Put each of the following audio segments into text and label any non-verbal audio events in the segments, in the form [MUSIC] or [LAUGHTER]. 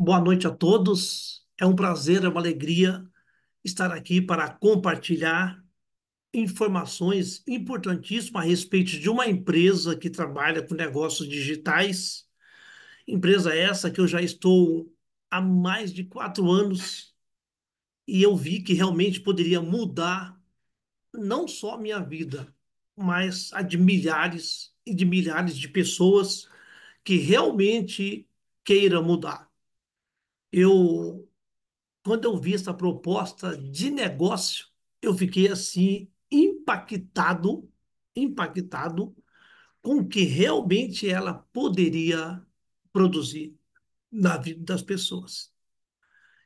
Boa noite a todos. É um prazer, é uma alegria estar aqui para compartilhar informações importantíssimas a respeito de uma empresa que trabalha com negócios digitais. Empresa essa que eu já estou há mais de quatro anos e eu vi que realmente poderia mudar não só a minha vida, mas a de milhares e de milhares de pessoas que realmente queiram mudar eu quando eu vi essa proposta de negócio, eu fiquei assim impactado, impactado com o que realmente ela poderia produzir na vida das pessoas.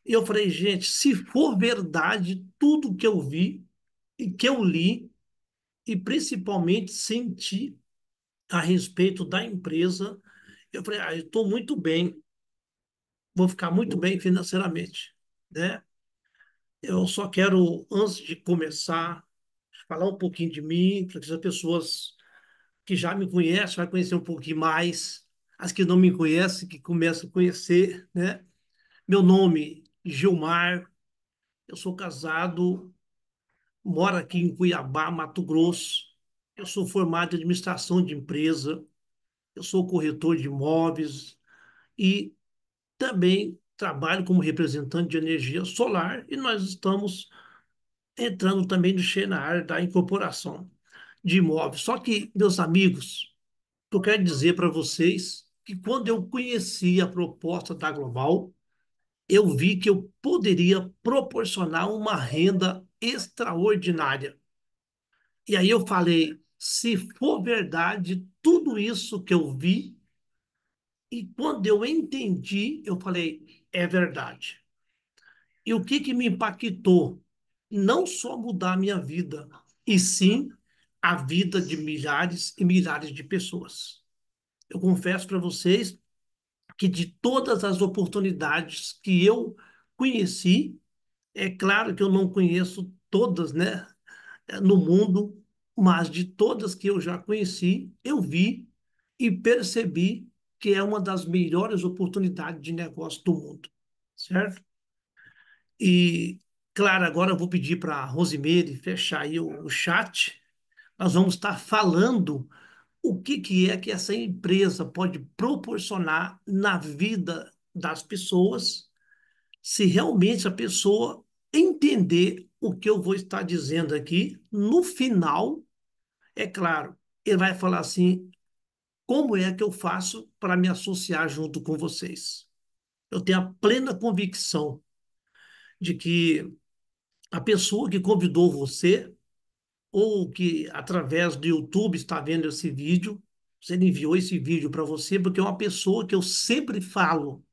E eu falei, gente, se for verdade tudo que eu vi e que eu li e principalmente senti a respeito da empresa, eu falei, ah, estou muito bem vou ficar muito bem financeiramente, né? Eu só quero, antes de começar, falar um pouquinho de mim, para que as pessoas que já me conhecem vai conhecer um pouquinho mais, as que não me conhecem, que começam a conhecer, né? Meu nome, Gilmar, eu sou casado, moro aqui em Cuiabá, Mato Grosso, eu sou formado em administração de empresa, eu sou corretor de imóveis e também trabalho como representante de energia solar e nós estamos entrando também de cheio na área da incorporação de imóveis. Só que, meus amigos, eu quero dizer para vocês que quando eu conheci a proposta da Global, eu vi que eu poderia proporcionar uma renda extraordinária. E aí eu falei, se for verdade tudo isso que eu vi, e quando eu entendi, eu falei, é verdade. E o que, que me impactou? Não só mudar a minha vida, e sim a vida de milhares e milhares de pessoas. Eu confesso para vocês que de todas as oportunidades que eu conheci, é claro que eu não conheço todas, né, no mundo, mas de todas que eu já conheci, eu vi e percebi que é uma das melhores oportunidades de negócio do mundo, certo? E, claro, agora eu vou pedir para a Rosimeire fechar aí o, o chat. Nós vamos estar falando o que, que é que essa empresa pode proporcionar na vida das pessoas, se realmente a pessoa entender o que eu vou estar dizendo aqui. No final, é claro, ele vai falar assim: como é que eu faço para me associar junto com vocês? Eu tenho a plena convicção de que a pessoa que convidou você, ou que através do YouTube está vendo esse vídeo, você enviou esse vídeo para você, porque é uma pessoa que eu sempre falo,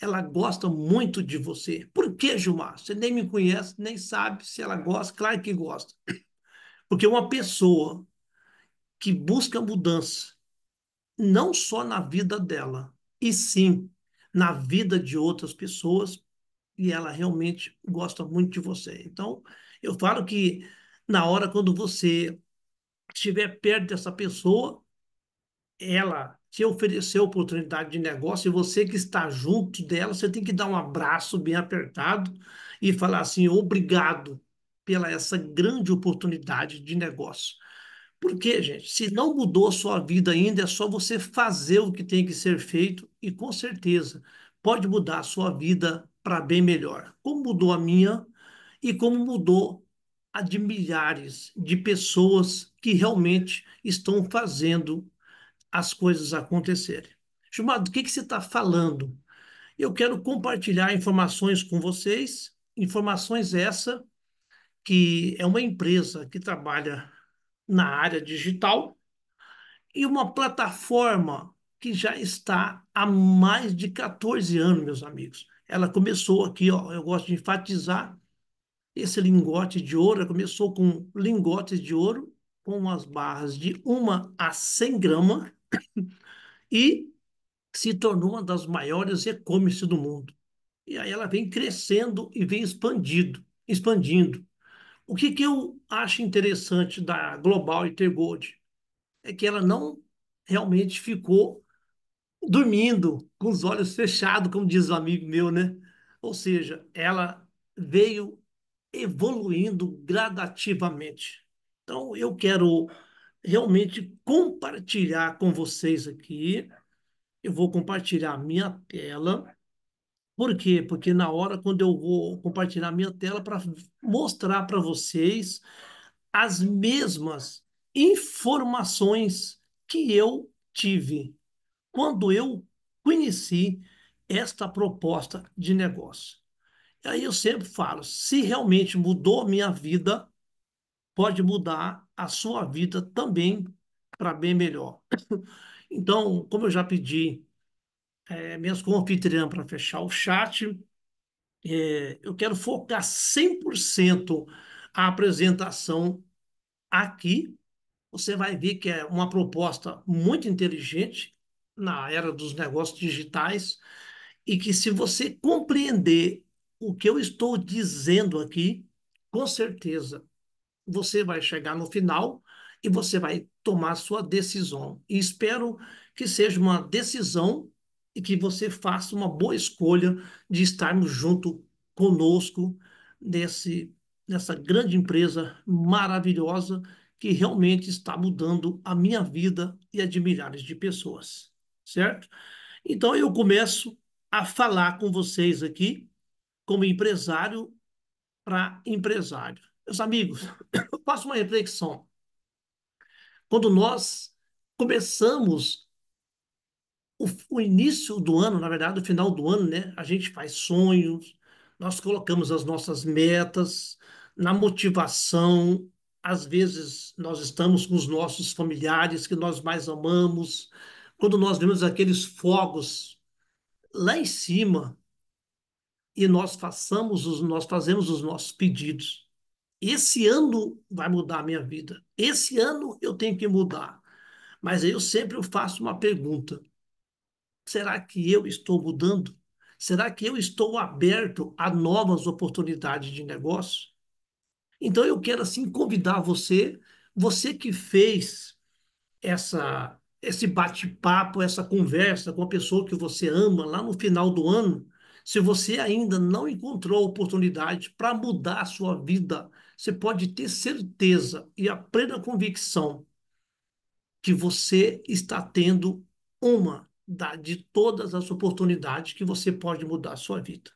ela gosta muito de você. Por que, Gilmar? Você nem me conhece, nem sabe se ela gosta, claro que gosta. Porque uma pessoa que busca mudança, não só na vida dela, e sim na vida de outras pessoas, e ela realmente gosta muito de você. Então, eu falo que na hora quando você estiver perto dessa pessoa, ela te ofereceu oportunidade de negócio e você que está junto dela, você tem que dar um abraço bem apertado e falar assim: obrigado pela essa grande oportunidade de negócio. Porque, gente, se não mudou a sua vida ainda, é só você fazer o que tem que ser feito e com certeza pode mudar a sua vida para bem melhor. Como mudou a minha e como mudou a de milhares de pessoas que realmente estão fazendo as coisas acontecerem. Chumado, do que, que você está falando? Eu quero compartilhar informações com vocês, informações essa que é uma empresa que trabalha na área digital e uma plataforma que já está há mais de 14 anos, meus amigos. Ela começou aqui, ó, eu gosto de enfatizar esse lingote de ouro, ela começou com lingotes de ouro com as barras de 1 a 100 gramas [COUGHS] e se tornou uma das maiores e-commerce do mundo. E aí ela vem crescendo e vem expandido, expandindo. O que, que eu acho interessante da Global Intergold é que ela não realmente ficou dormindo, com os olhos fechados, como diz um amigo meu, né? Ou seja, ela veio evoluindo gradativamente. Então, eu quero realmente compartilhar com vocês aqui. Eu vou compartilhar a minha tela. Por quê? Porque na hora, quando eu vou compartilhar minha tela para mostrar para vocês as mesmas informações que eu tive quando eu conheci esta proposta de negócio. E aí eu sempre falo: se realmente mudou minha vida, pode mudar a sua vida também para bem melhor. Então, como eu já pedi é, mesmo como para fechar o chat, é, eu quero focar 100% a apresentação aqui. Você vai ver que é uma proposta muito inteligente na era dos negócios digitais e que se você compreender o que eu estou dizendo aqui, com certeza você vai chegar no final e você vai tomar sua decisão. E espero que seja uma decisão e que você faça uma boa escolha de estarmos junto conosco nesse, nessa grande empresa maravilhosa que realmente está mudando a minha vida e a de milhares de pessoas, certo? Então eu começo a falar com vocês aqui como empresário para empresário. Meus amigos, [COUGHS] eu faço uma reflexão. Quando nós começamos o, o, início do ano, na verdade, o final do ano, né? A gente faz sonhos, nós colocamos as nossas metas, na motivação, às vezes nós estamos com os nossos familiares que nós mais amamos, quando nós vemos aqueles fogos lá em cima e nós façamos os, nós fazemos os nossos pedidos. Esse ano vai mudar a minha vida. Esse ano eu tenho que mudar. Mas eu sempre faço uma pergunta: Será que eu estou mudando? Será que eu estou aberto a novas oportunidades de negócio? Então eu quero assim convidar você, você que fez essa esse bate-papo, essa conversa com a pessoa que você ama lá no final do ano, se você ainda não encontrou a oportunidade para mudar a sua vida, você pode ter certeza e a plena convicção que você está tendo uma da, de todas as oportunidades que você pode mudar a sua vida.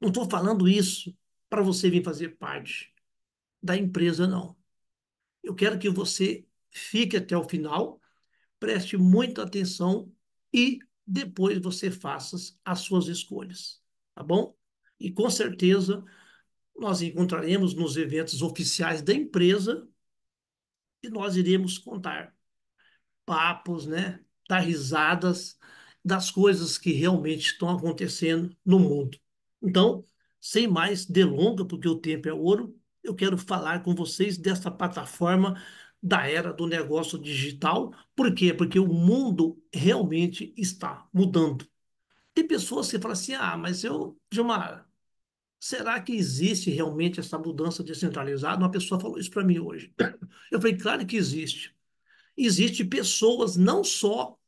Não estou falando isso para você vir fazer parte da empresa, não. Eu quero que você fique até o final, preste muita atenção e depois você faça as suas escolhas, tá bom? E com certeza nós encontraremos nos eventos oficiais da empresa e nós iremos contar papos, né? dar risadas das coisas que realmente estão acontecendo no mundo. Então, sem mais delonga, porque o tempo é ouro, eu quero falar com vocês dessa plataforma da era do negócio digital. Por quê? Porque o mundo realmente está mudando. Tem pessoas que falam assim: ah, mas eu, Gilmar, será que existe realmente essa mudança descentralizada? Uma pessoa falou isso para mim hoje. Eu falei: claro que existe. Existem pessoas não só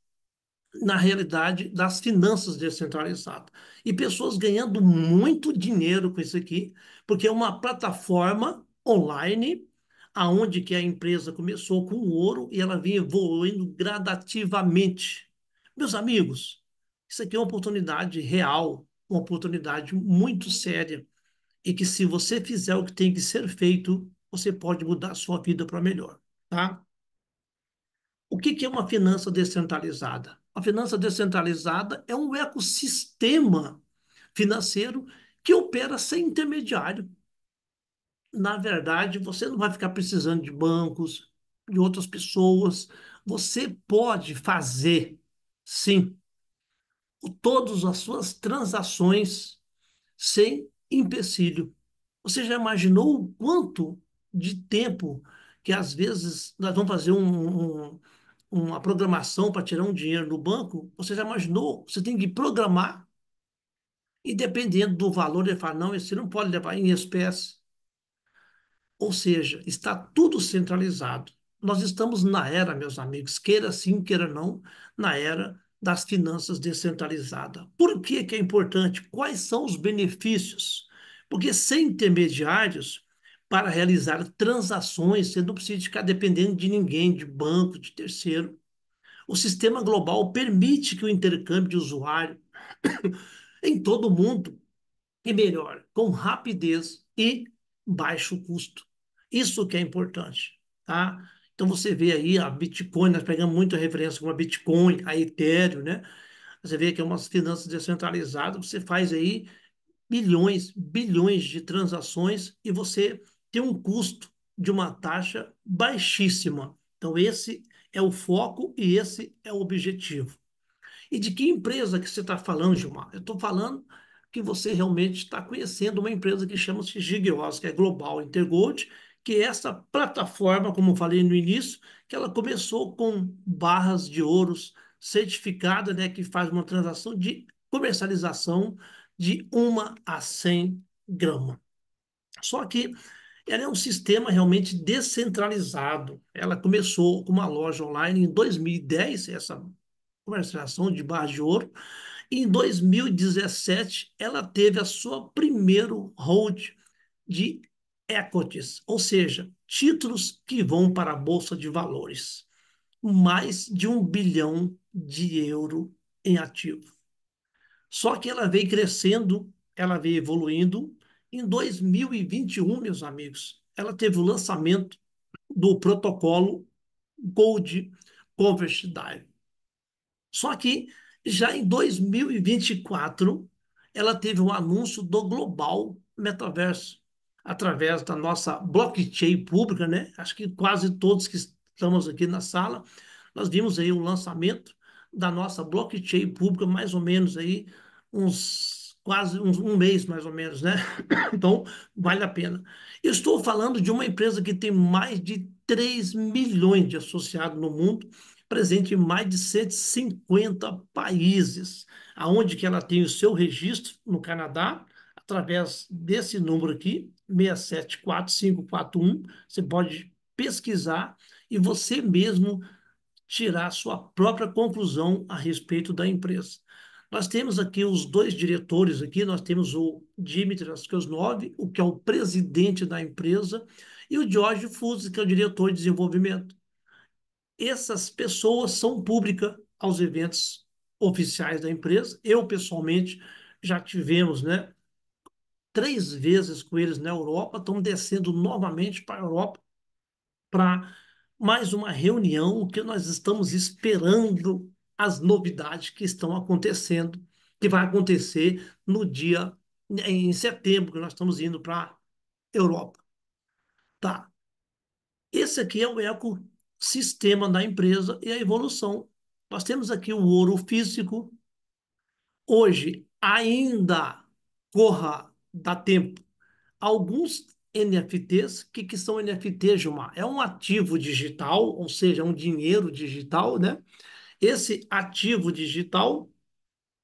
na realidade, das finanças descentralizadas. E pessoas ganhando muito dinheiro com isso aqui, porque é uma plataforma online aonde que a empresa começou com o ouro e ela vinha evoluindo gradativamente. Meus amigos, isso aqui é uma oportunidade real, uma oportunidade muito séria e que se você fizer o que tem que ser feito, você pode mudar a sua vida para melhor, tá? O que, que é uma finança descentralizada? a finança descentralizada é um ecossistema financeiro que opera sem intermediário. Na verdade, você não vai ficar precisando de bancos, de outras pessoas. Você pode fazer, sim, todas as suas transações sem empecilho. Você já imaginou o quanto de tempo que às vezes nós vamos fazer um, um uma programação para tirar um dinheiro do banco, você já imaginou? Você tem que programar e dependendo do valor, ele fala, não, você não pode levar em espécie. Ou seja, está tudo centralizado. Nós estamos na era, meus amigos, queira sim, queira não, na era das finanças descentralizadas. Por que, que é importante? Quais são os benefícios? Porque sem intermediários, para realizar transações, você não precisa ficar dependendo de ninguém, de banco, de terceiro. O sistema global permite que o intercâmbio de usuário [COUGHS] em todo o mundo e melhor, com rapidez e baixo custo. Isso que é importante, tá? Então você vê aí a Bitcoin, nós pegamos muita referência com a Bitcoin, a Ethereum, né? Você vê que é umas finanças descentralizadas, você faz aí bilhões, bilhões de transações e você tem um custo de uma taxa baixíssima. Então, esse é o foco e esse é o objetivo. E de que empresa que você está falando, Gilmar? Eu estou falando que você realmente está conhecendo uma empresa que chama-se Gigios, que é Global Intergold, que é essa plataforma, como falei no início, que ela começou com barras de ouros certificada, né, que faz uma transação de comercialização de uma a 100 gramas. Só que ela é um sistema realmente descentralizado. Ela começou com uma loja online em 2010, essa comercialização de barra de ouro. E em 2017, ela teve a sua primeiro hold de equities, ou seja, títulos que vão para a bolsa de valores. Mais de um bilhão de euro em ativo. Só que ela veio crescendo, ela veio evoluindo em 2021, meus amigos, ela teve o lançamento do protocolo Gold Converse Dive. Só que já em 2024, ela teve um anúncio do Global Metaverso, através da nossa blockchain pública, né? Acho que quase todos que estamos aqui na sala, nós vimos aí o lançamento da nossa blockchain pública, mais ou menos aí uns quase um, um mês mais ou menos, né? [COUGHS] Então, vale a pena. Eu estou falando de uma empresa que tem mais de 3 milhões de associados no mundo, presente em mais de 150 países, aonde que ela tem o seu registro no Canadá, através desse número aqui, 674541, você pode pesquisar e você mesmo tirar sua própria conclusão a respeito da empresa. Nós temos aqui os dois diretores aqui, nós temos o Dimitri Kosnov, o que é o presidente da empresa, e o George Fuzzi, que é o diretor de desenvolvimento. Essas pessoas são públicas aos eventos oficiais da empresa. Eu, pessoalmente, já tivemos né, três vezes com eles na Europa, estão descendo novamente para a Europa para mais uma reunião, o que nós estamos esperando as novidades que estão acontecendo, que vai acontecer no dia em setembro, que nós estamos indo para Europa. Tá. Esse aqui é o ecossistema da empresa e a evolução. Nós temos aqui o ouro físico. Hoje ainda corra dá tempo. Alguns NFTs, o que, que são NFTs, Gilmar? É um ativo digital, ou seja, é um dinheiro digital, né? Esse ativo digital,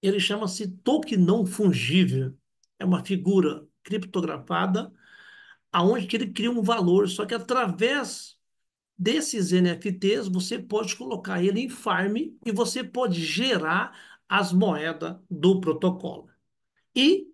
ele chama-se token não fungível. É uma figura criptografada aonde que ele cria um valor, só que através desses NFTs você pode colocar ele em farm e você pode gerar as moedas do protocolo. E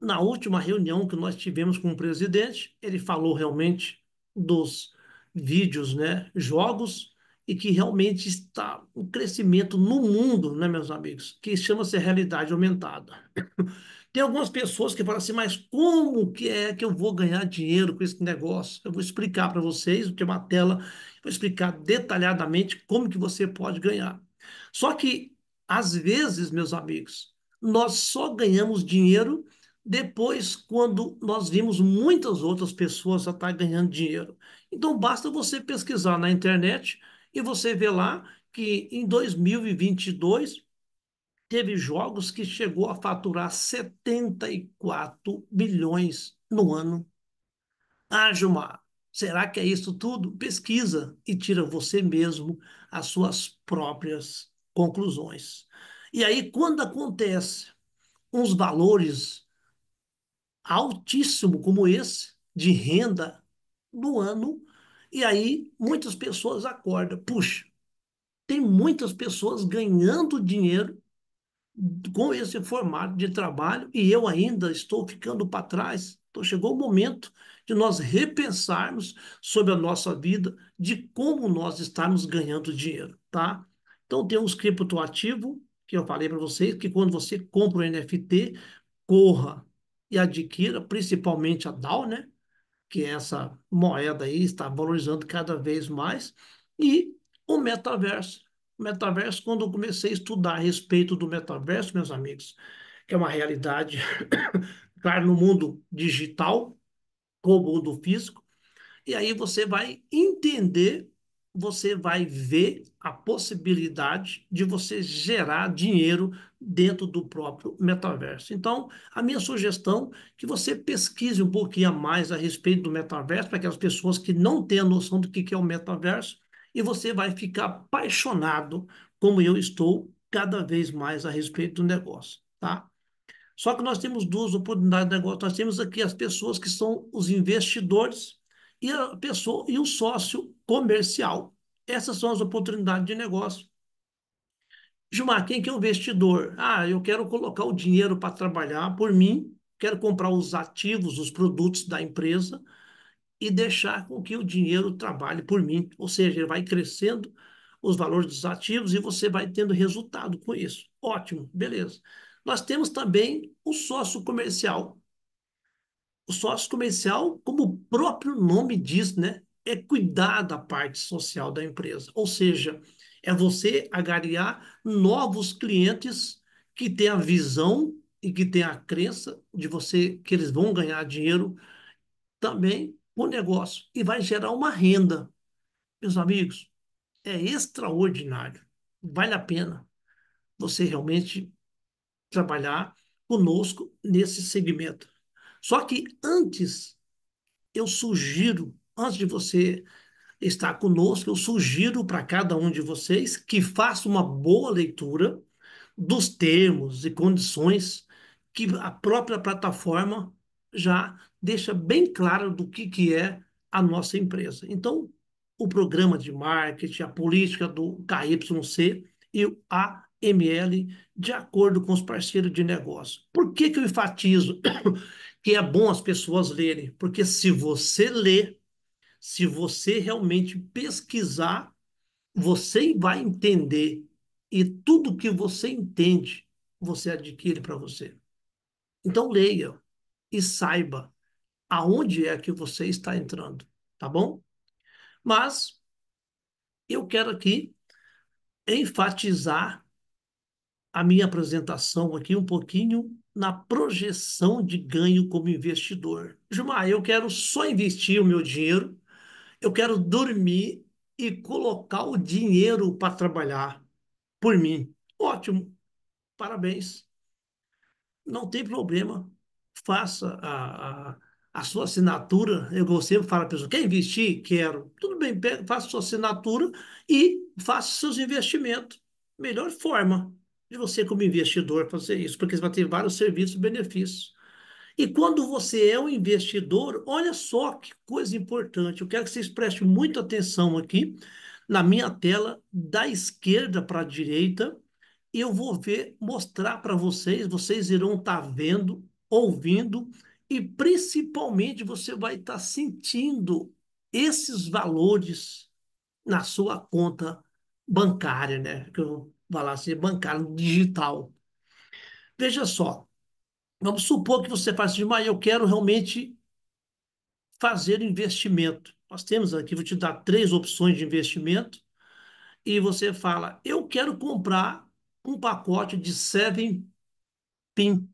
na última reunião que nós tivemos com o presidente, ele falou realmente dos vídeos, né, jogos, e que realmente está um crescimento no mundo, né, meus amigos, que chama-se realidade aumentada. [COUGHS] Tem algumas pessoas que falam assim, mas como que é que eu vou ganhar dinheiro com esse negócio? Eu vou explicar para vocês, tem é uma tela, vou explicar detalhadamente como que você pode ganhar. Só que, às vezes, meus amigos, nós só ganhamos dinheiro depois quando nós vimos muitas outras pessoas já estar tá ganhando dinheiro. Então, basta você pesquisar na internet e você vê lá que em 2022 teve jogos que chegou a faturar 74 bilhões no ano. Ah, Gilmar, será que é isso tudo? Pesquisa e tira você mesmo as suas próprias conclusões. E aí, quando acontece uns valores altíssimos como esse, de renda no ano, e aí muitas pessoas acordam, puxa, tem muitas pessoas ganhando dinheiro com esse formato de trabalho e eu ainda estou ficando para trás. Então chegou o momento de nós repensarmos sobre a nossa vida, de como nós estamos ganhando dinheiro, tá? Então temos criptoativo, que eu falei para vocês, que quando você compra o um NFT, corra e adquira, principalmente a DAO, né? que essa moeda aí está valorizando cada vez mais, e o metaverso. O metaverso, quando eu comecei a estudar a respeito do metaverso, meus amigos, que é uma realidade, [COUGHS] claro, no mundo digital, como o mundo físico, e aí você vai entender você vai ver a possibilidade de você gerar dinheiro dentro do próprio metaverso. Então, a minha sugestão é que você pesquise um pouquinho a mais a respeito do metaverso para aquelas pessoas que não têm a noção do que é o metaverso e você vai ficar apaixonado, como eu estou, cada vez mais a respeito do negócio, tá? Só que nós temos duas oportunidades de negócio. Nós temos aqui as pessoas que são os investidores e a pessoa e o sócio comercial. Essas são as oportunidades de negócio. Gilmar, quem que é o investidor? Ah, eu quero colocar o dinheiro para trabalhar por mim, quero comprar os ativos, os produtos da empresa e deixar com que o dinheiro trabalhe por mim. Ou seja, ele vai crescendo os valores dos ativos e você vai tendo resultado com isso. Ótimo, beleza. Nós temos também o sócio comercial o sócio comercial, como o próprio nome diz, né, é cuidar da parte social da empresa. Ou seja, é você agarrar novos clientes que têm a visão e que têm a crença de você que eles vão ganhar dinheiro também com o negócio e vai gerar uma renda. Meus amigos, é extraordinário. Vale a pena você realmente trabalhar conosco nesse segmento. Só que antes, eu sugiro, antes de você estar conosco, eu sugiro para cada um de vocês que faça uma boa leitura dos termos e condições que a própria plataforma já deixa bem claro do que, que é a nossa empresa. Então, o programa de marketing, a política do KYC e o AML de acordo com os parceiros de negócio. Por que, que eu enfatizo que é bom as pessoas lerem, porque se você ler, se você realmente pesquisar, você vai entender e tudo que você entende, você adquire para você. Então leia e saiba aonde é que você está entrando, tá bom? Mas eu quero aqui enfatizar a minha apresentação aqui um pouquinho na projeção de ganho como investidor. Gilmar, eu quero só investir o meu dinheiro, eu quero dormir e colocar o dinheiro para trabalhar por mim. Ótimo, parabéns. Não tem problema, faça a, a, a sua assinatura. Eu sempre falo para a pessoa: quer investir? Quero. Tudo bem, pega, faça sua assinatura e faça seus investimentos. Melhor forma de você como investidor fazer isso, porque você vai ter vários serviços e benefícios. E quando você é um investidor, olha só que coisa importante. Eu quero que vocês prestem muita atenção aqui na minha tela, da esquerda para a direita. Eu vou ver, mostrar para vocês, vocês irão estar tá vendo, ouvindo e principalmente você vai estar tá sentindo esses valores na sua conta bancária, né? Que eu vai lá ser bancário digital. Veja só, vamos supor que você faça assim, mas ah, eu quero realmente fazer investimento. Nós temos aqui, vou te dar três opções de investimento, e você fala, eu quero comprar um pacote de 7 PIN.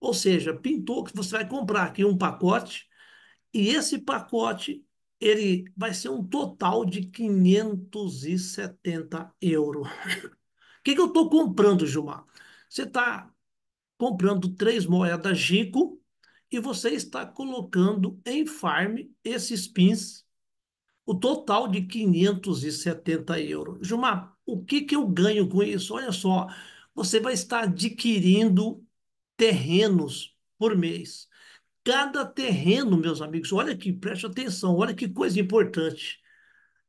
Ou seja, pintou que você vai comprar aqui um pacote, e esse pacote ele vai ser um total de 570 euros. [LAUGHS] O que, que eu estou comprando, Gilmar? Você está comprando três moedas Gico e você está colocando em farm esses pins, o total de 570 euros. Gilmar, o que, que eu ganho com isso? Olha só, você vai estar adquirindo terrenos por mês. Cada terreno, meus amigos, olha aqui, preste atenção, olha que coisa importante.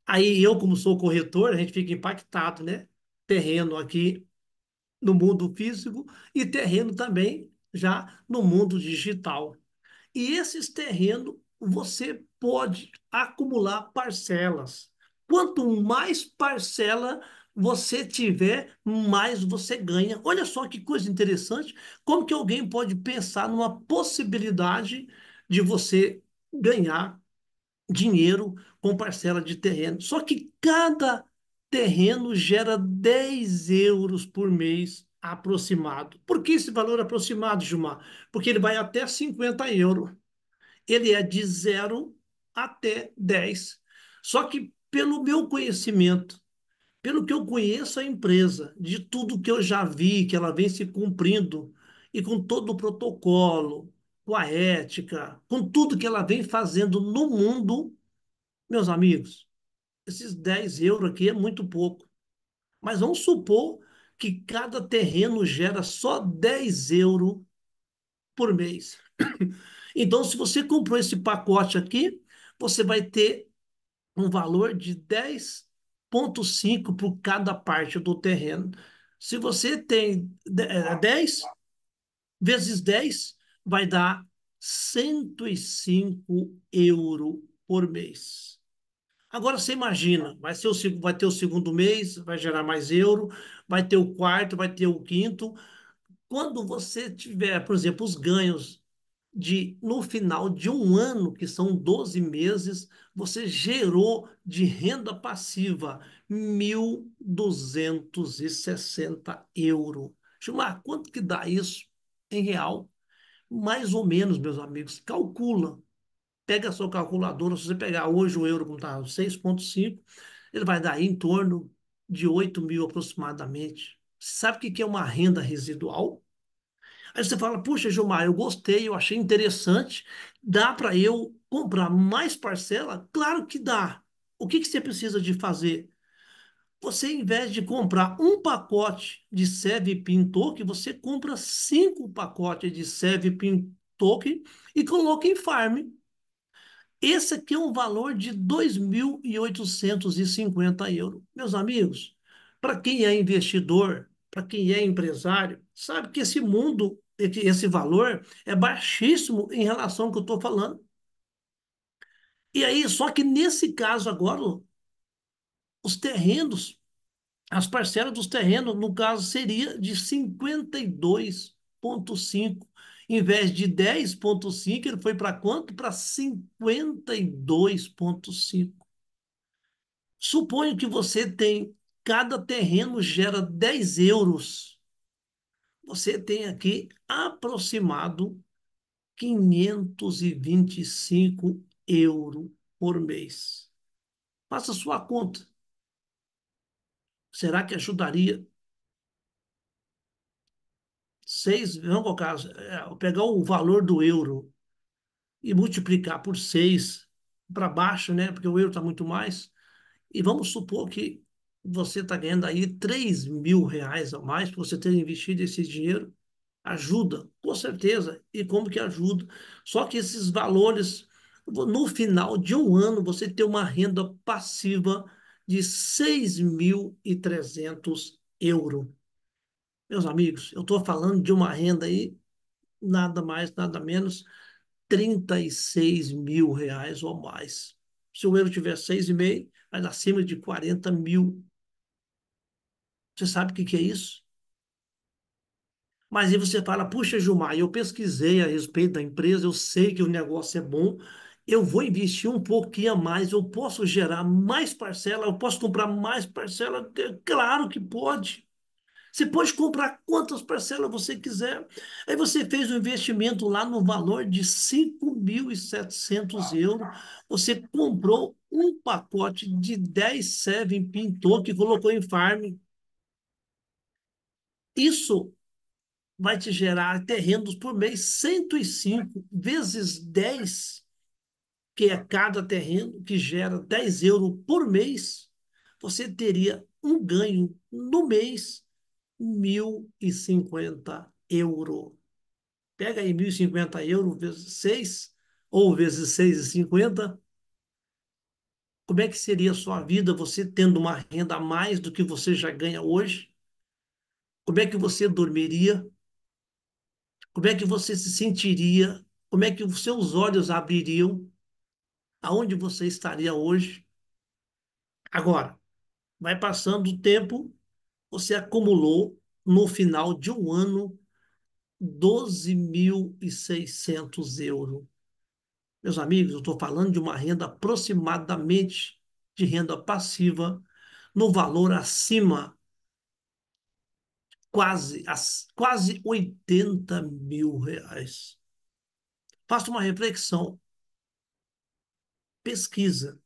Aí eu, como sou corretor, a gente fica impactado, né? terreno aqui no mundo físico e terreno também já no mundo digital. E esses terrenos você pode acumular parcelas. Quanto mais parcela você tiver, mais você ganha. Olha só que coisa interessante, como que alguém pode pensar numa possibilidade de você ganhar dinheiro com parcela de terreno. Só que cada terreno gera 10 euros por mês aproximado. Por que esse valor aproximado, Gilmar? Porque ele vai até 50 euros. Ele é de 0 até 10. Só que, pelo meu conhecimento, pelo que eu conheço a empresa, de tudo que eu já vi, que ela vem se cumprindo, e com todo o protocolo, com a ética, com tudo que ela vem fazendo no mundo, meus amigos, esses 10 euros aqui é muito pouco. Mas vamos supor que cada terreno gera só 10 euros por mês. [COUGHS] Então, se você comprou esse pacote aqui, você vai ter um valor de 10,5 por cada parte do terreno. Se você tem 10 eh, ah. vezes 10, vai dar 105 euros por mês. Agora você imagina, vai, ser o, vai ter o segundo mês, vai gerar mais euro, vai ter o quarto, vai ter o quinto. Quando você tiver, por exemplo, os ganhos de no final de um ano, que são 12 meses, você gerou de renda passiva 1.260 euros. Gilmar, quanto que dá isso em real? Mais ou menos, meus amigos, calcula Pega a sua calculadora, se você pegar hoje o euro como está 6,5, ele vai dar em torno de 8 mil aproximadamente. Você sabe o que é uma renda residual? Aí você fala, puxa, Gilmar, eu gostei, eu achei interessante, dá para eu comprar mais parcela? Claro que dá. O que, que você precisa de fazer? Você, em vez de comprar um pacote de Sev Pin Token, você compra cinco pacotes de Sev Pin Token e coloca em farm. Esse aqui é um valor de 2.850 euros. Meus amigos, para quem é investidor, para quem é empresário, sabe que esse mundo, esse valor é baixíssimo em relação ao que eu estou falando. E aí, só que nesse caso agora, os terrenos, as parcelas dos terrenos, no caso, seria de 52,5 em vez de 10,5, ele foi para quanto? Para 52,5. Suponho que você tem, cada terreno gera 10 euros. Você tem aqui aproximado 525 euros por mês. Faça sua conta. Será que ajudaria 6, vamos colocar, é, pegar o valor do euro e multiplicar por 6 para baixo, né? Porque o euro está muito mais. E vamos supor que você está ganhando aí 3 mil reais a mais para você ter investido esse dinheiro. Ajuda, com certeza. E como que ajuda? Só que esses valores, no final de um ano, você tem uma renda passiva de 6.300 euros. Meus amigos, eu estou falando de uma renda aí, nada mais, nada menos, 36 mil reais ou mais. Se o euro tiver 6,5, vai acima de 40 mil. Você sabe o que, que é isso? Mas aí você fala, puxa, Gilmar, eu pesquisei a respeito da empresa, eu sei que o negócio é bom, eu vou investir um pouquinho a mais, eu posso gerar mais parcela, eu posso comprar mais parcela? É claro que pode. Você pode comprar quantas parcelas você quiser. Aí você fez um investimento lá no valor de 5.700 euros. Você comprou um pacote de 10 Seven Pintor que colocou em farm. Isso vai te gerar terrenos por mês 105 vezes 10, que é cada terreno, que gera 10 euros por mês. Você teria um ganho no mês 1.050 euro. Pega aí 1.050 euro vezes 6, ou vezes 6,50. Como é que seria a sua vida você tendo uma renda a mais do que você já ganha hoje? Como é que você dormiria? Como é que você se sentiria? Como é que os seus olhos abririam? Aonde você estaria hoje? Agora, vai passando o tempo você acumulou no final de um ano 12.600 euros. Meus amigos, eu estou falando de uma renda aproximadamente de renda passiva no valor acima quase quase 80 mil reais. Faça uma reflexão, pesquisa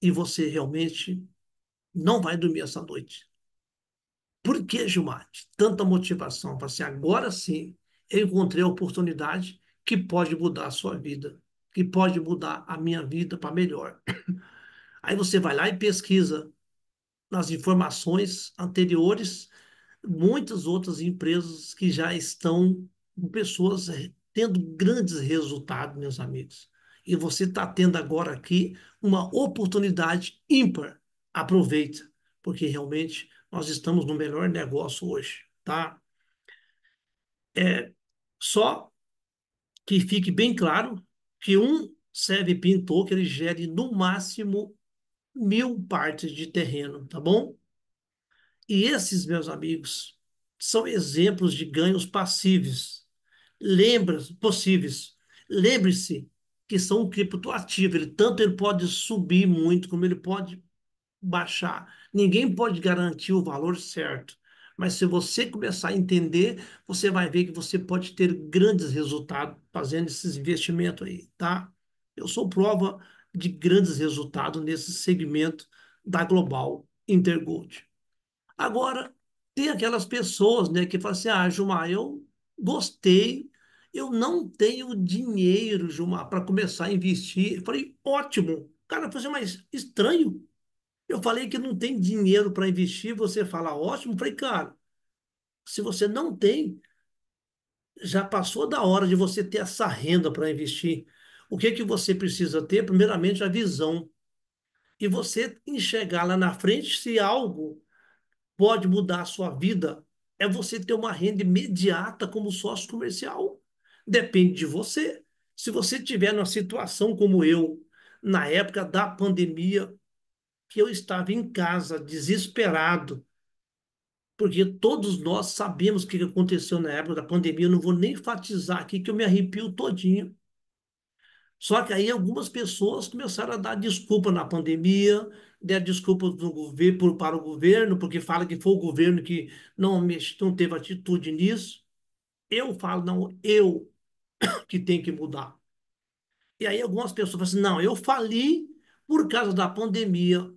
e você realmente não vai dormir essa noite. Por que, Gilmar, tanta motivação? para assim, agora sim eu encontrei a oportunidade que pode mudar a sua vida, que pode mudar a minha vida para melhor. [COUGHS] Aí você vai lá e pesquisa nas informações anteriores muitas outras empresas que já estão com pessoas eh, tendo grandes resultados, meus amigos. E você está tendo agora aqui uma oportunidade ímpar. Aproveita, porque realmente nós estamos no melhor negócio hoje, tá? É, só que fique bem claro que um serve pintor que ele gere no máximo mil partes de terreno, tá bom? E esses, meus amigos, são exemplos de ganhos passivos, lembra possíveis. Lembre-se que são criptoativos. ele tanto ele pode subir muito como ele pode baixar. Ninguém pode garantir o valor certo. Mas se você começar a entender, você vai ver que você pode ter grandes resultados fazendo esses investimentos aí, tá? Eu sou prova de grandes resultados nesse segmento da Global Intergold. Agora, tem aquelas pessoas né, que falam assim, ah, Gilmar, eu gostei, eu não tenho dinheiro, Gilmar, para começar a investir. Eu falei, ótimo. O cara falou assim, mas estranho, eu falei que não tem dinheiro para investir, você fala ótimo. Eu falei, cara, se você não tem, já passou da hora de você ter essa renda para investir. O que que você precisa ter? Primeiramente, a visão. E você enxergar lá na frente se algo pode mudar a sua vida. É você ter uma renda imediata como sócio comercial. Depende de você. Se você tiver numa situação como eu, na época da pandemia, que eu estava em casa, desesperado, porque todos nós sabemos o que aconteceu na época da pandemia, eu não vou nem enfatizar aqui que eu me arrepio todinho. Só que aí algumas pessoas começaram a dar desculpa na pandemia, deram desculpa do governo, para o governo, porque fala que foi o governo que não, não teve atitude nisso. Eu falo, não, eu que tenho que mudar. E aí algumas pessoas falam assim, não, eu fali por causa da pandemia.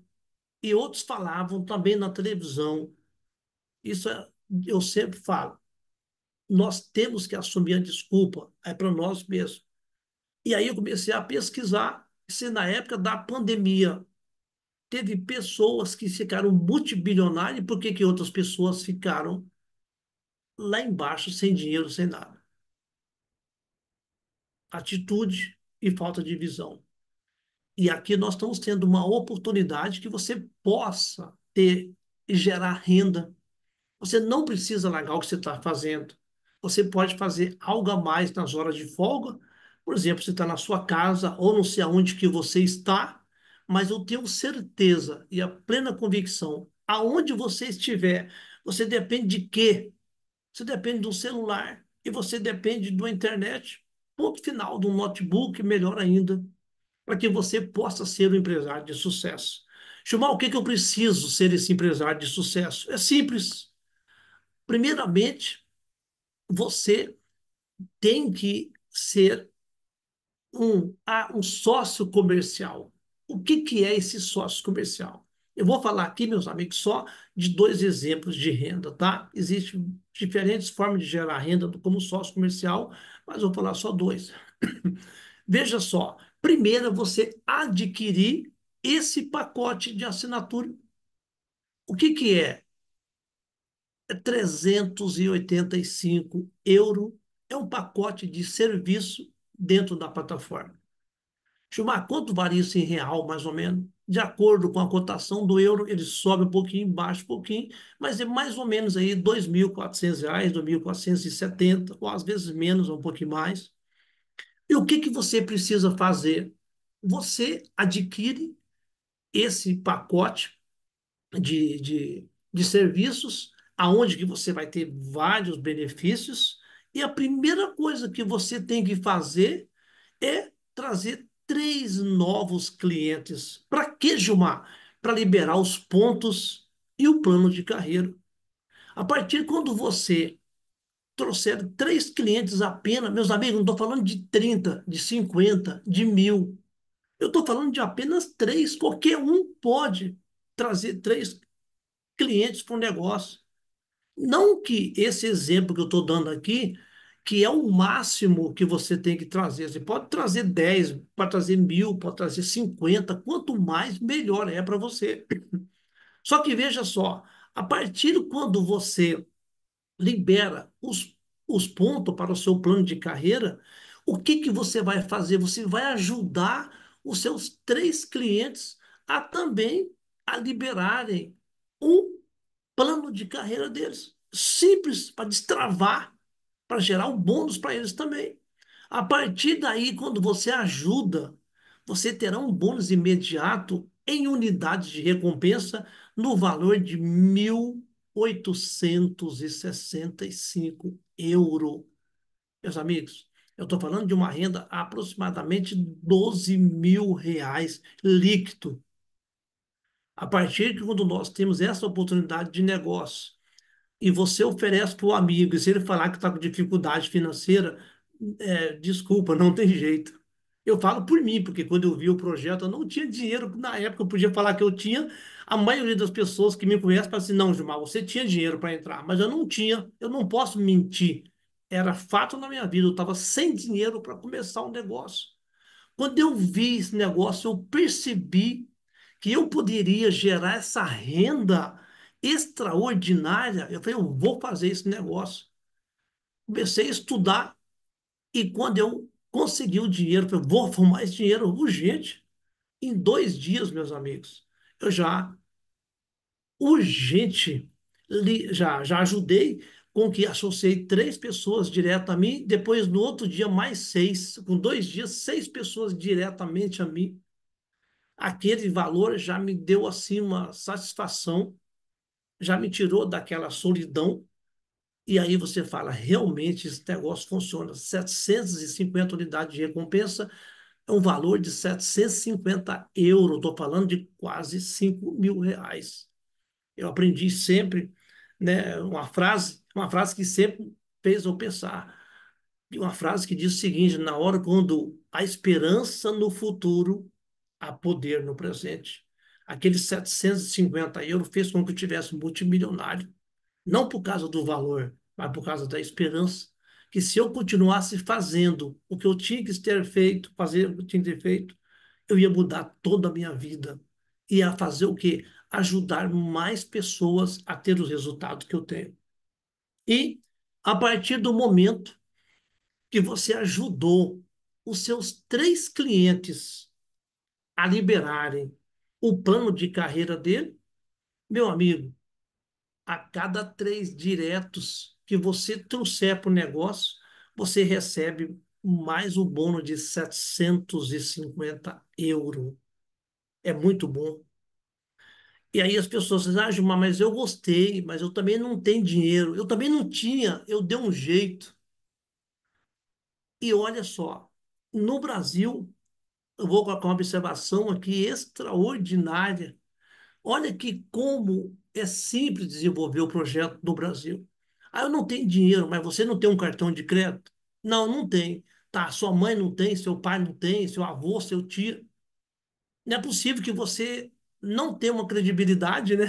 E outros falavam também na televisão. Isso é, eu sempre falo. Nós temos que assumir a desculpa, é para nós mesmos. E aí eu comecei a pesquisar se na época da pandemia teve pessoas que ficaram multibilionárias, por que, que outras pessoas ficaram lá embaixo sem dinheiro, sem nada? Atitude e falta de visão. E aqui nós estamos tendo uma oportunidade que você possa ter e gerar renda. Você não precisa largar o que você está fazendo. Você pode fazer algo a mais nas horas de folga. Por exemplo, você está na sua casa ou não sei aonde que você está, mas eu tenho certeza e a plena convicção, aonde você estiver, você depende de quê? Você depende de um celular e você depende de uma internet. Ponto final, de um notebook, melhor ainda para que você possa ser um empresário de sucesso. Chumar, o que, que eu preciso ser esse empresário de sucesso? É simples. Primeiramente, você tem que ser um, ah, um sócio comercial. O que, que é esse sócio comercial? Eu vou falar aqui, meus amigos, só de dois exemplos de renda, tá? Existem diferentes formas de gerar renda como sócio comercial, mas eu vou falar só dois. [COUGHS] Veja só, Primeiro é você adquirir esse pacote de assinatura. O que, que é? É 385 euros. É um pacote de serviço dentro da plataforma. Chumar, quanto varia isso em real, mais ou menos? De acordo com a cotação do euro, ele sobe um pouquinho, baixa um pouquinho, mas é mais ou menos aí R$ 2.400, R$ 2.470, ou às vezes menos, um pouquinho mais. E o que, que você precisa fazer? Você adquire esse pacote de, de, de serviços, aonde que você vai ter vários benefícios, e a primeira coisa que você tem que fazer é trazer três novos clientes. Para que, Gilmar? Para liberar os pontos e o plano de carreira. A partir quando você trouxeram três clientes apenas, meus amigos, não estou falando de 30, de 50, de mil. Eu estou falando de apenas três. Qualquer um pode trazer três clientes para um negócio. Não que esse exemplo que eu estou dando aqui, que é o máximo que você tem que trazer. Você pode trazer 10, pode trazer mil, pode trazer 50. Quanto mais, melhor é para você. Só que veja só, a partir quando você libera os, os pontos para o seu plano de carreira, o que, que você vai fazer? Você vai ajudar os seus três clientes a também a liberarem um plano de carreira deles. Simples, para destravar, para gerar um bônus para eles também. A partir daí, quando você ajuda, você terá um bônus imediato em unidades de recompensa no valor de mil 865 euros. Meus amigos, eu estou falando de uma renda aproximadamente 12 mil reais líquido. A partir de quando nós temos essa oportunidade de negócio e você oferece para o amigo, e se ele falar que está com dificuldade financeira, é, desculpa, não tem jeito. Eu falo por mim, porque quando eu vi o projeto, eu não tinha dinheiro. Na época eu podia falar que eu tinha, a maioria das pessoas que me conhecem fala assim: não, Gilmar, você tinha dinheiro para entrar, mas eu não tinha, eu não posso mentir. Era fato na minha vida, eu estava sem dinheiro para começar um negócio. Quando eu vi esse negócio, eu percebi que eu poderia gerar essa renda extraordinária. Eu falei, eu vou fazer esse negócio. Comecei a estudar e quando eu consegui o dinheiro, eu falei, vou arrumar esse dinheiro urgente. Em dois dias, meus amigos, eu já urgente. já, já ajudei com que associei três pessoas direto a mim, depois no outro dia mais seis, com dois dias, seis pessoas diretamente a mim. Aquele valor já me deu assim uma satisfação, já me tirou daquela solidão. E aí você fala, realmente esse negócio funciona. 750 unidades de recompensa é um valor de 750 euros. Estou falando de quase 5 mil reais. Eu aprendi sempre né, uma frase, uma frase que sempre fez eu pensar. Uma frase que diz o seguinte: na hora quando a esperança no futuro, há poder no presente. Aqueles 750 euros fez com que eu tivesse multimilionário. Não por causa do valor, mas por causa da esperança. Que se eu continuasse fazendo o que eu tinha que ter feito, fazer o que eu tinha que ter feito, eu ia mudar toda a minha vida. Ia fazer o quê? ajudar mais pessoas a ter os resultados que eu tenho. E a partir do momento que você ajudou os seus três clientes a liberarem o plano de carreira dele, meu amigo, a cada três diretos que você trouxer para o negócio, você recebe mais o um bônus de 750 euros. É muito bom. E aí as pessoas dizem, ah, Gilmar, mas eu gostei, mas eu também não tenho dinheiro. Eu também não tinha, eu dei um jeito. E olha só, no Brasil, eu vou colocar uma observação aqui extraordinária. Olha que como é simples desenvolver o projeto no Brasil. Ah, eu não tenho dinheiro, mas você não tem um cartão de crédito? Não, não tem. Tá, sua mãe não tem, seu pai não tem, seu avô, seu tio. Não é possível que você não ter uma credibilidade, né?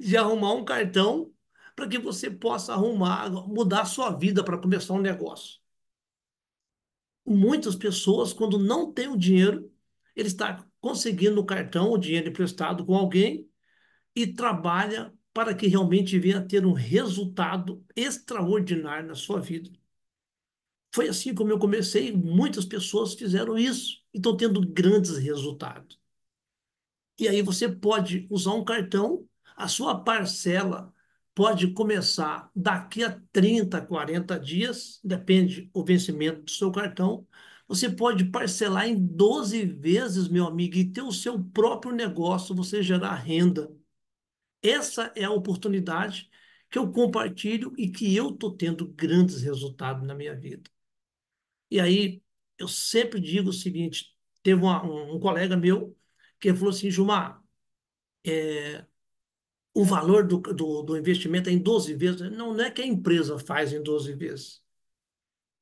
De arrumar um cartão para que você possa arrumar, mudar a sua vida para começar um negócio. Muitas pessoas, quando não tem o dinheiro, ele está conseguindo o cartão o dinheiro emprestado com alguém e trabalha para que realmente venha ter um resultado extraordinário na sua vida. Foi assim como eu comecei, muitas pessoas fizeram isso e estão tendo grandes resultados. E aí você pode usar um cartão, a sua parcela pode começar daqui a 30, 40 dias, depende o vencimento do seu cartão. Você pode parcelar em 12 vezes, meu amigo, e ter o seu próprio negócio, você gerar renda. Essa é a oportunidade que eu compartilho e que eu estou tendo grandes resultados na minha vida. E aí, eu sempre digo o seguinte: teve uma, um, um colega meu que falou assim, Gilmar, é, o valor do, do, do, investimento é em 12 vezes. Não, não é que a empresa faz em 12 vezes.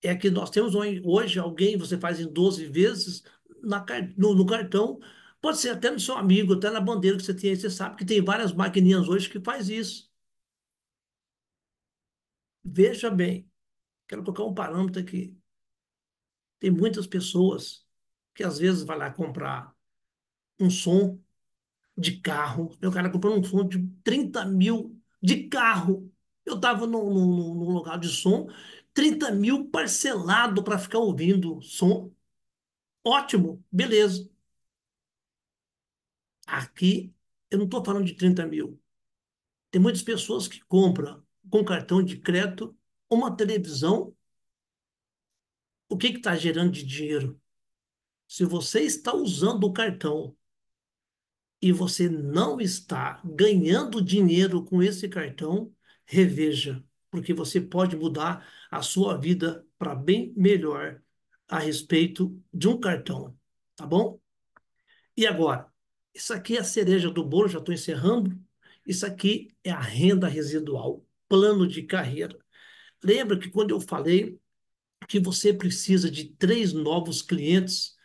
É que nós temos hoje alguém, você faz em 12 vezes na, no, no cartão, pode ser até no seu amigo, até na bandeira que você tem aí. Você sabe que tem várias maquininhas hoje que faz isso. Veja bem, quero colocar um parâmetro aqui. Tem muitas pessoas que às vezes vai lá comprar um som de carro. Tem um cara comprando um som de 30 mil de carro. Eu estava num, local de som, 30 mil parcelado para ficar ouvindo som. Ótimo, beleza. Aqui eu não estou falando de 30 mil. Tem muitas pessoas que compram com cartão de crédito uma televisão. O que está gerando de dinheiro? Se você está usando o cartão e você não está ganhando dinheiro com esse cartão, reveja, porque você pode mudar a sua vida para bem melhor a respeito de um cartão, tá bom? E agora, isso aqui é a cereja do bolo, já estou encerrando. Isso aqui é a renda residual, plano de carreira. Lembra que quando eu falei que você precisa de três novos clientes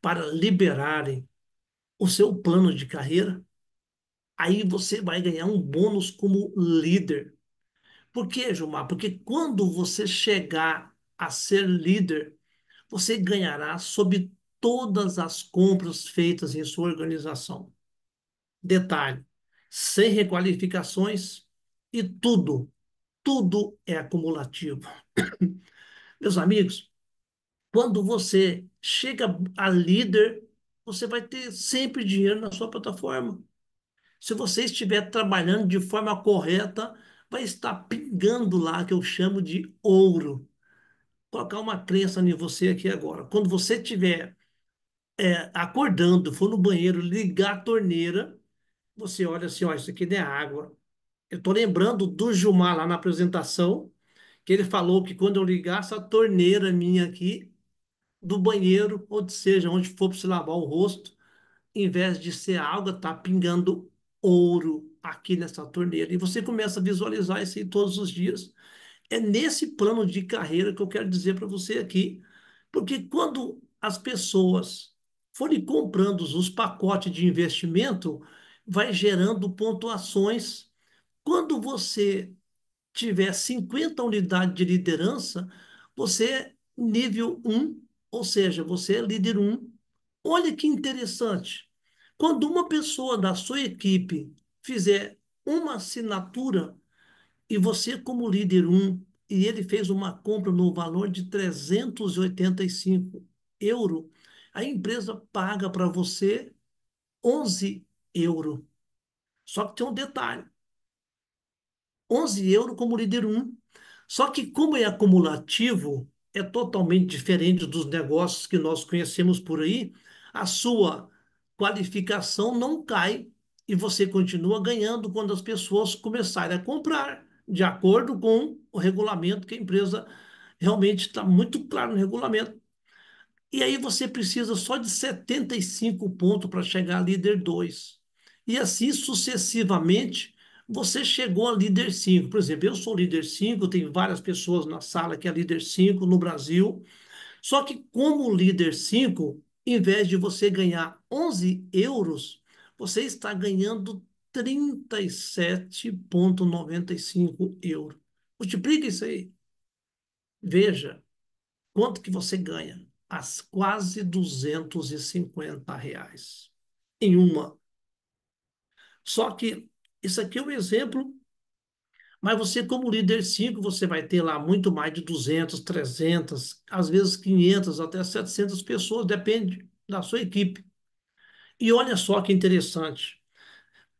para liberarem o seu plano de carreira, aí você vai ganhar um bônus como líder. Por quê, Gilmar? Porque quando você chegar a ser líder, você ganhará sobre todas as compras feitas em sua organização. Detalhe: sem requalificações e tudo, tudo é acumulativo. [COUGHS] Meus amigos, quando você chega a líder, você vai ter sempre dinheiro na sua plataforma. Se você estiver trabalhando de forma correta, vai estar pingando lá, que eu chamo de ouro. Vou colocar uma crença em você aqui agora. Quando você estiver é, acordando, for no banheiro, ligar a torneira, você olha assim, ó, isso aqui não é água. Eu estou lembrando do Gilmar lá na apresentação, que ele falou que quando eu ligasse a torneira minha aqui, do banheiro, ou seja, onde for para se lavar o rosto, em vez de ser água, está pingando ouro aqui nessa torneira. E você começa a visualizar isso aí todos os dias. É nesse plano de carreira que eu quero dizer para você aqui, porque quando as pessoas forem comprando os pacotes de investimento, vai gerando pontuações. Quando você tiver 50 unidades de liderança, você nível 1 ou seja, você é líder Um. Olha que interessante. Quando uma pessoa da sua equipe fizer uma assinatura e você, como líder um, e ele fez uma compra no valor de 385 euro, a empresa paga para você 11 euro. Só que tem um detalhe. 11 euro como líder Um. Só que como é acumulativo, é totalmente diferente dos negócios que nós conhecemos por aí, a sua qualificação não cai e você continua ganhando quando as pessoas começarem a comprar, de acordo com o regulamento que a empresa realmente está muito claro no regulamento. E aí você precisa só de 75 pontos para chegar a líder 2. E assim sucessivamente, você chegou a líder 5. Por exemplo, eu sou líder 5, tem várias pessoas na sala que é líder 5 no Brasil. Só que como líder 5, em vez de você ganhar 11 euros, você está ganhando 37,95 euros. Multiplica isso aí. Veja quanto que você ganha. As quase 250 reais em uma. Só que isso aqui é um exemplo. Mas você, como líder 5, você vai ter lá muito mais de 200, 300, às vezes 500, até 700 pessoas, depende da sua equipe. E olha só que interessante.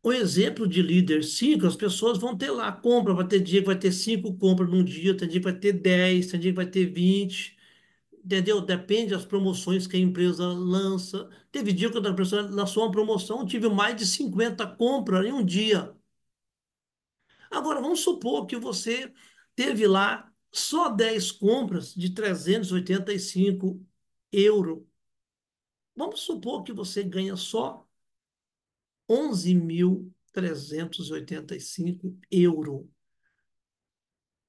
O exemplo de líder 5, as pessoas vão ter lá compra, vai ter dia que vai ter 5 compras num dia, tem dia que vai ter 10, tem dia que vai ter 20 entendeu? Depende das promoções que a empresa lança. Teve dia que a pessoa lançou uma promoção, tive mais de 50 compras em um dia. Agora, vamos supor que você teve lá só 10 compras de 385 euros. Vamos supor que você ganha só 11.385 euros.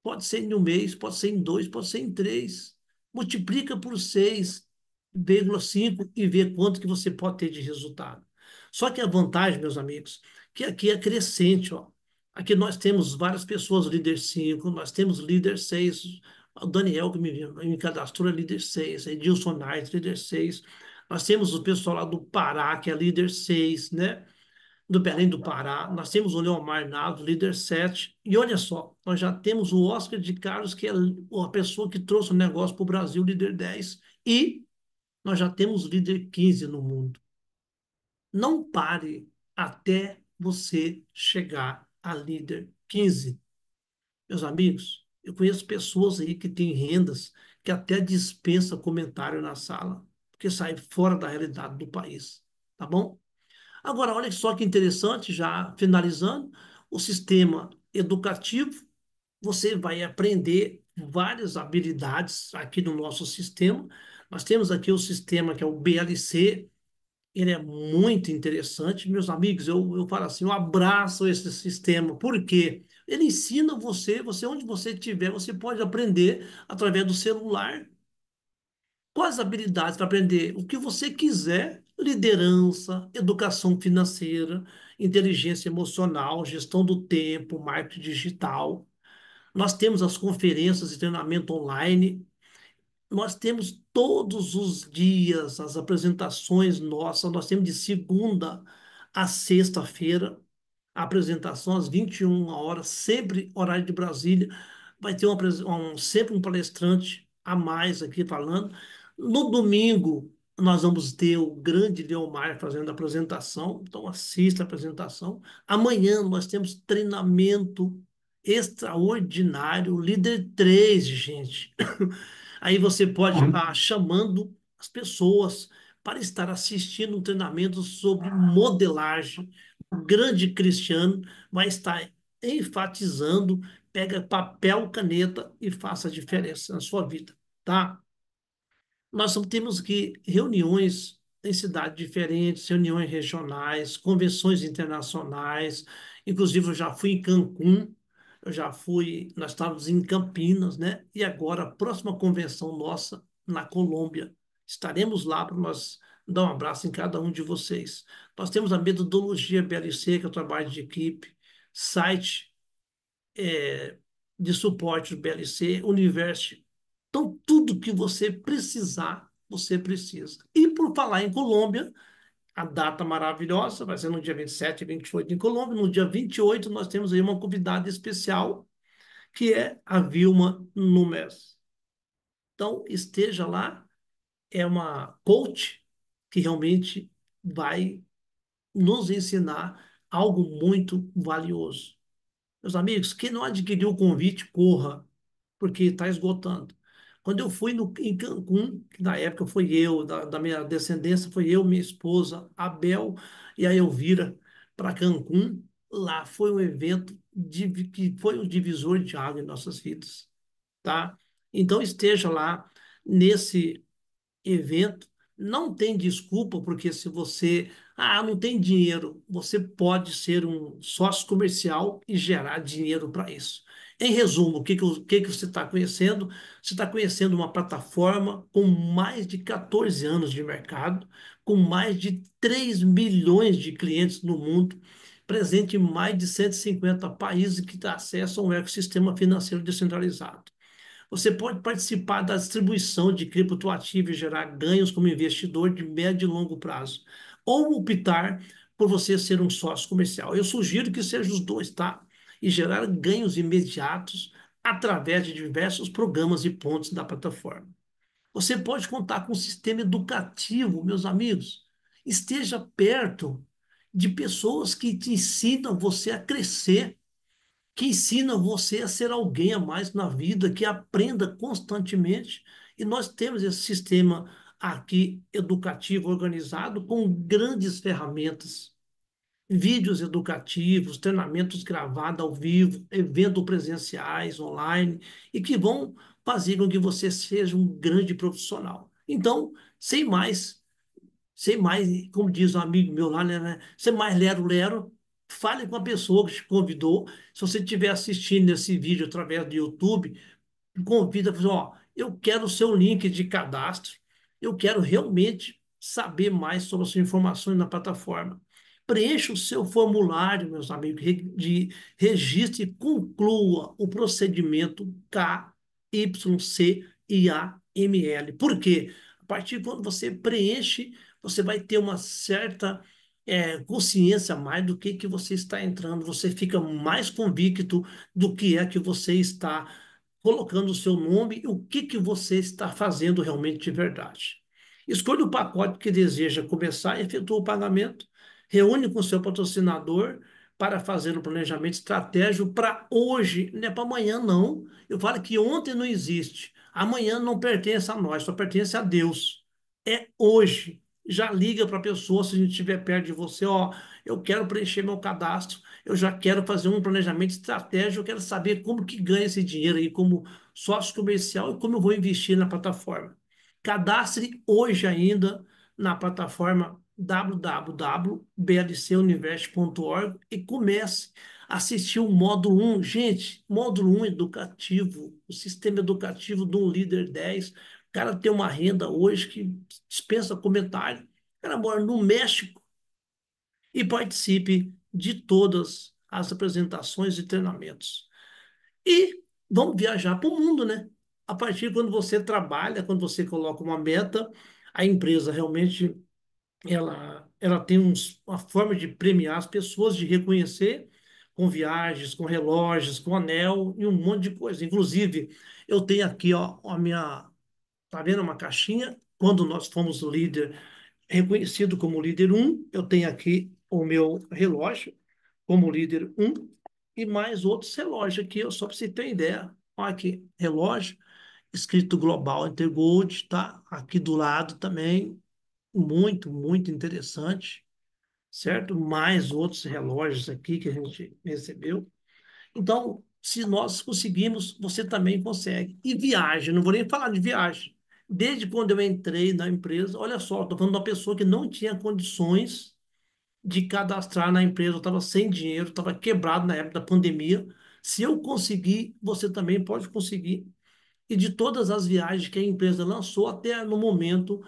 Pode ser em um mês, pode ser em dois, pode ser em três multiplica por 6,5 e vê quanto que você pode ter de resultado. Só que a vantagem, meus amigos, que aqui é crescente, ó. Aqui nós temos várias pessoas, líder 5, nós temos líder 6, o Daniel que me, me cadastrou é líder 6, Edilson Knight, líder 6. Nós temos o pessoal lá do Pará, que é líder 6, né? do Belém do Pará, nós temos o Leomar Nado, líder 7, e olha só, nós já temos o Oscar de Carlos, que é a pessoa que trouxe o negócio para o Brasil, líder 10, e nós já temos líder 15 no mundo. Não pare até você chegar a líder 15. Meus amigos, eu conheço pessoas aí que têm rendas que até dispensa comentário na sala, porque sai fora da realidade do país, tá bom? Agora, olha só que interessante, já finalizando, o sistema educativo, você vai aprender várias habilidades aqui no nosso sistema. Nós temos aqui o sistema que é o BLC, ele é muito interessante. Meus amigos, eu, eu falo assim, eu abraço esse sistema, porque ele ensina você, você onde você estiver, você pode aprender através do celular. Quais habilidades para aprender? O que você quiser, liderança, educação financeira, inteligência emocional, gestão do tempo, marketing digital. Nós temos as conferências e treinamento online. Nós temos todos os dias as apresentações nossas. Nós temos de segunda a sexta-feira apresentação às 21 horas, sempre horário de Brasília. Vai ter um sempre um palestrante a mais aqui falando. No domingo, nós vamos ter o grande Leomar fazendo a apresentação, então assista a apresentação. Amanhã nós temos treinamento extraordinário, líder 3, gente. [COUGHS] Aí você pode uhum. estar chamando as pessoas para estar assistindo um treinamento sobre modelagem. O grande Cristiano vai estar enfatizando, pega papel, caneta e faça a diferença na sua vida, tá? Nós temos que reuniões em cidades diferentes, reuniões regionais, convenções internacionais. Inclusive, eu já fui em Cancún, eu já fui, nós estávamos em Campinas, né? E agora, a próxima convenção nossa na Colômbia. Estaremos lá para nós dar um abraço em cada um de vocês. Nós temos a metodologia BLC, que é o trabalho de equipe, site é, de suporte do BLC, Universo então, tudo que você precisar, você precisa. E por falar em Colômbia, a data maravilhosa vai ser no dia 27 e 28 em Colômbia. No dia 28, nós temos aí uma convidada especial, que é a Vilma Nunes. Então, esteja lá. É uma coach que realmente vai nos ensinar algo muito valioso. Meus amigos, quem não adquiriu o convite, corra, porque está esgotando. Quando eu fui no, em Cancún, na época foi eu, da, da minha descendência, foi eu, minha esposa, Abel e a Elvira para Cancún. Lá foi um evento de, que foi um divisor de água em nossas vidas, tá? Então esteja lá nesse evento. Não tem desculpa, porque se você ah, não tem dinheiro, você pode ser um sócio comercial e gerar dinheiro para isso. Em resumo, o que, que, que você está conhecendo? Você está conhecendo uma plataforma com mais de 14 anos de mercado, com mais de 3 milhões de clientes no mundo, presente em mais de 150 países que acesso a um ecossistema financeiro descentralizado. Você pode participar da distribuição de criptoativo e gerar ganhos como investidor de médio e longo prazo, ou optar por você ser um sócio comercial. Eu sugiro que seja os dois, tá? e gerar ganhos imediatos através de diversos programas e pontos da plataforma. Você pode contar com um sistema educativo, meus amigos. Esteja perto de pessoas que te ensinam você a crescer, que ensinam você a ser alguém a mais na vida, que aprenda constantemente. E nós temos esse sistema aqui educativo organizado com grandes ferramentas vídeos educativos, treinamentos gravados ao vivo, eventos presenciais, online, e que vão fazer com que você seja um grande profissional. Então, sem mais, sem mais, como diz um amigo meu lá, né, né sem mais lero-lero, fale com a pessoa que te convidou. Se você estiver assistindo esse vídeo através do YouTube, convida, assim, ó, eu quero o seu link de cadastro, eu quero realmente saber mais sobre as suas informações na plataforma. Preencha o seu formulário, meus amigos, de registro e conclua o procedimento KYCIAML. Por quê? A partir de quando você preenche, você vai ter uma certa é, consciência mais do que, que você está entrando, você fica mais convicto do que é que você está colocando o seu nome e o que, que você está fazendo realmente de verdade. Escolha o pacote que deseja começar e efetua o pagamento reúne com seu patrocinador para fazer um planejamento estratégico para hoje, não é para amanhã, não. Eu falo que ontem não existe, amanhã não pertence a nós, só pertence a Deus. É hoje. Já liga para a pessoa se a gente estiver perto de você, ó, eu quero preencher meu cadastro, eu já quero fazer um planejamento estratégico, eu quero saber como que ganha esse dinheiro aí como sócio comercial e como eu vou investir na plataforma. Cadastre hoje ainda na plataforma www.blcuniverso.org e comece a assistir o módulo 1. Gente, módulo 1 educativo, o sistema educativo de um líder 10. O cara tem uma renda hoje que dispensa comentário. O cara mora no México e participe de todas as apresentações e treinamentos. E vamos viajar para o mundo, né? A partir de quando você trabalha, quando você coloca uma meta, a empresa realmente ela, ela tem uns, uma forma de premiar as pessoas, de reconhecer com viagens, com relógios, com anel e um monte de coisa. Inclusive, eu tenho aqui ó, a minha, tá vendo uma caixinha? Quando nós fomos líder, reconhecido como líder 1, eu tenho aqui o meu relógio como líder 1 e mais outros relógios aqui, só para você ter ideia. Olha aqui, relógio escrito Global Intergold, tá? Aqui do lado também, muito, muito interessante, certo? Mais outros relógios aqui que a gente recebeu. Então, se nós conseguimos, você também consegue. E viagem, não vou nem falar de viagem. Desde quando eu entrei na empresa, olha só, estou falando de uma pessoa que não tinha condições de cadastrar na empresa, eu estava sem dinheiro, estava quebrado na época da pandemia. Se eu conseguir, você também pode conseguir. E de todas as viagens que a empresa lançou até no momento,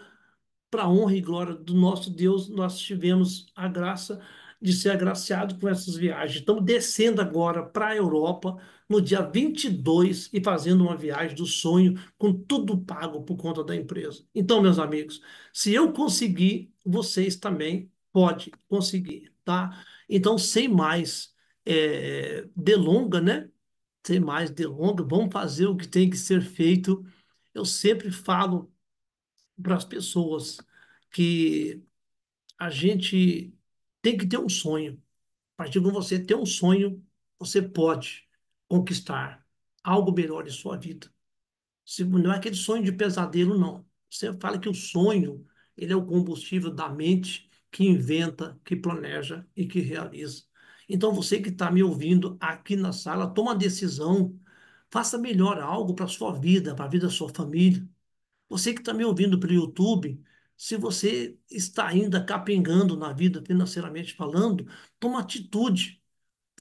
para honra e glória do nosso Deus, nós tivemos a graça de ser agraciado com essas viagens. Estamos descendo agora para a Europa no dia 22 e fazendo uma viagem do sonho com tudo pago por conta da empresa. Então, meus amigos, se eu conseguir, vocês também pode conseguir, tá? Então, sem mais é, delonga, né? Sem mais delonga, vamos fazer o que tem que ser feito. Eu sempre falo para as pessoas que a gente tem que ter um sonho. A partir de você ter um sonho, você pode conquistar algo melhor em sua vida. Não é aquele sonho de pesadelo, não. Você fala que o sonho ele é o combustível da mente que inventa, que planeja e que realiza. Então, você que está me ouvindo aqui na sala, toma a decisão, faça melhor algo para a sua vida, para a vida da sua família, você que está me ouvindo pelo YouTube, se você está ainda capengando na vida financeiramente falando, toma atitude.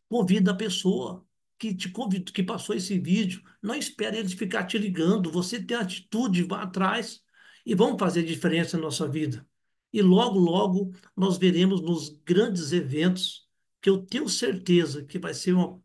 Convida a pessoa que te convidou, que passou esse vídeo. Não espere eles ficar te ligando. Você tem atitude, vá atrás e vamos fazer diferença na nossa vida. E logo, logo, nós veremos nos grandes eventos que eu tenho certeza que vai ser uma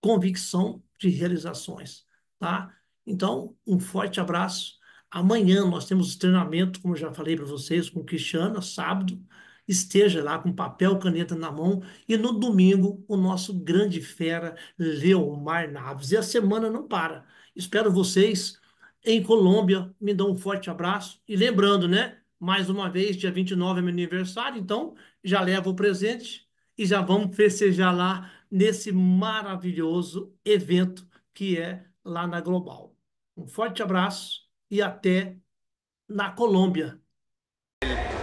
convicção de realizações, tá? Então, um forte abraço. Amanhã nós temos treinamento, como já falei para vocês, com Cristiana, sábado. Esteja lá com papel, caneta na mão. E no domingo, o nosso grande fera, Leomar Naves. E a semana não para. Espero vocês em Colômbia. Me dão um forte abraço. E lembrando, né? mais uma vez, dia 29 é meu aniversário, então já leva o presente e já vamos festejar lá nesse maravilhoso evento que é lá na Global. Um fuerte abrazo y e até na Colombia.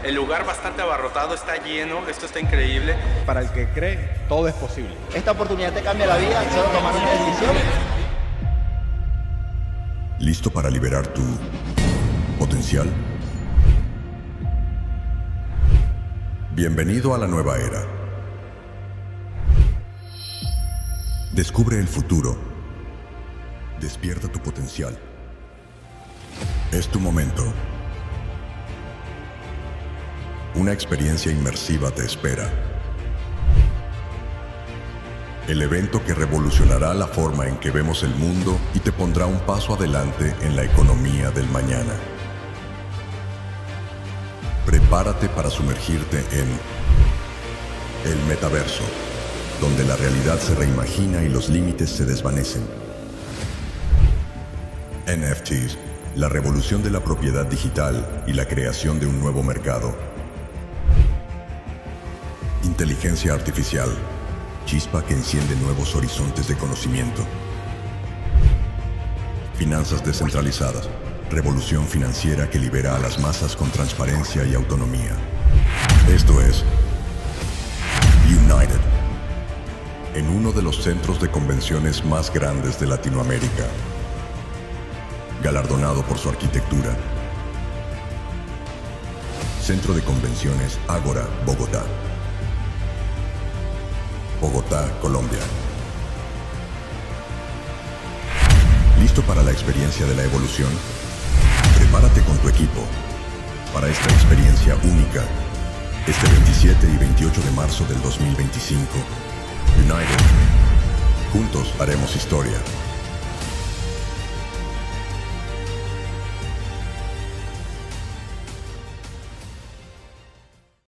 El lugar bastante abarrotado está lleno, esto está increíble. Para el que cree, todo es posible. Esta oportunidad te cambia la vida, solo tomar una decisión. ¿Listo para liberar tu potencial? Bienvenido a la nueva era. Descubre el futuro Despierta tu potencial. Es tu momento. Una experiencia inmersiva te espera. El evento que revolucionará la forma en que vemos el mundo y te pondrá un paso adelante en la economía del mañana. Prepárate para sumergirte en el metaverso, donde la realidad se reimagina y los límites se desvanecen. NFTs, la revolución de la propiedad digital y la creación de un nuevo mercado. Inteligencia artificial, chispa que enciende nuevos horizontes de conocimiento. Finanzas descentralizadas, revolución financiera que libera a las masas con transparencia y autonomía. Esto es United, en uno de los centros de convenciones más grandes de Latinoamérica galardonado por su arquitectura. Centro de Convenciones Ágora, Bogotá. Bogotá, Colombia. ¿Listo para la experiencia de la evolución? Prepárate con tu equipo para esta experiencia única. Este 27 y 28 de marzo del 2025, United, juntos haremos historia.